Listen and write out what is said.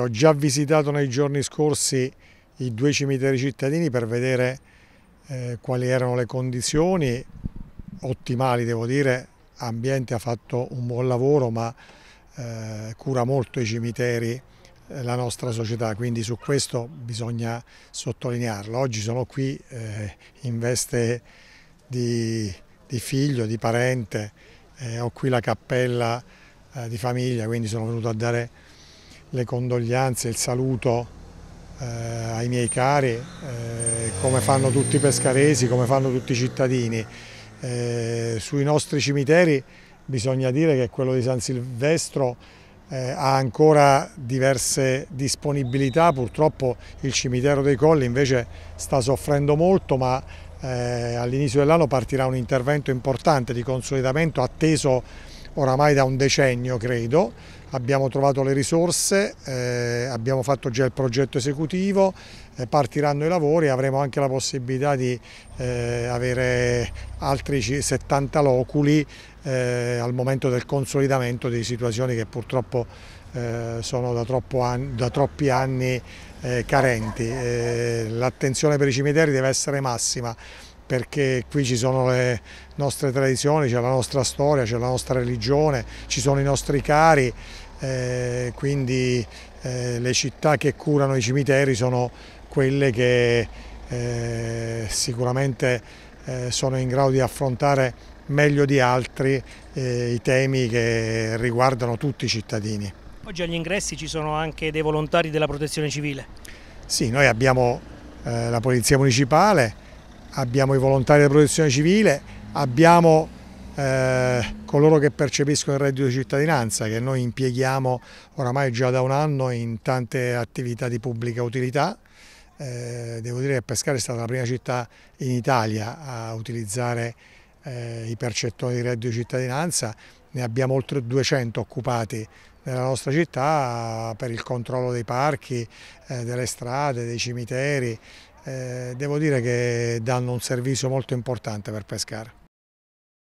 Ho già visitato nei giorni scorsi i due cimiteri cittadini per vedere eh, quali erano le condizioni, ottimali devo dire, Ambiente ha fatto un buon lavoro ma eh, cura molto i cimiteri eh, la nostra società, quindi su questo bisogna sottolinearlo. Oggi sono qui eh, in veste di, di, figlio, di parente, eh, ho qui la cappella eh, di famiglia, quindi sono venuto a dare le condoglianze, il saluto eh, ai miei cari, eh, come fanno tutti i pescaresi, come fanno tutti i cittadini. Eh, sui nostri cimiteri bisogna dire che quello di San Silvestro eh, ha ancora diverse disponibilità, purtroppo il cimitero dei Colli invece sta soffrendo molto ma eh, all'inizio dell'anno partirà un intervento importante di consolidamento atteso oramai da un decennio credo, abbiamo trovato le risorse, eh, abbiamo fatto già il progetto esecutivo, eh, partiranno i lavori e avremo anche la possibilità di eh, avere altri 70 loculi eh, al momento del consolidamento di situazioni che purtroppo eh, sono da, an da, troppi anni eh, carenti. L'attenzione per i cimiteri deve essere massima perché qui ci sono le nostre tradizioni, c'è la nostra storia, c'è la nostra religione, ci sono i nostri cari, eh, quindi eh, le città che curano i cimiteri sono quelle che eh, sicuramente eh, sono in grado di affrontare meglio di altri eh, i temi che riguardano tutti i cittadini. Oggi agli ingressi ci sono anche dei volontari della protezione civile? Sì, noi abbiamo eh, la Polizia Municipale, abbiamo i volontari della protezione civile, abbiamo eh, coloro che percepiscono il reddito di cittadinanza che noi impieghiamo oramai già da un anno in tante attività di pubblica utilità. Eh, devo dire che Pescara è stata la prima città in Italia a utilizzare eh, i percettori di reddito di cittadinanza, ne abbiamo oltre 200 occupati nella nostra città per il controllo dei parchi, eh, delle strade, dei cimiteri, eh, devo dire che danno un servizio molto importante per pescare.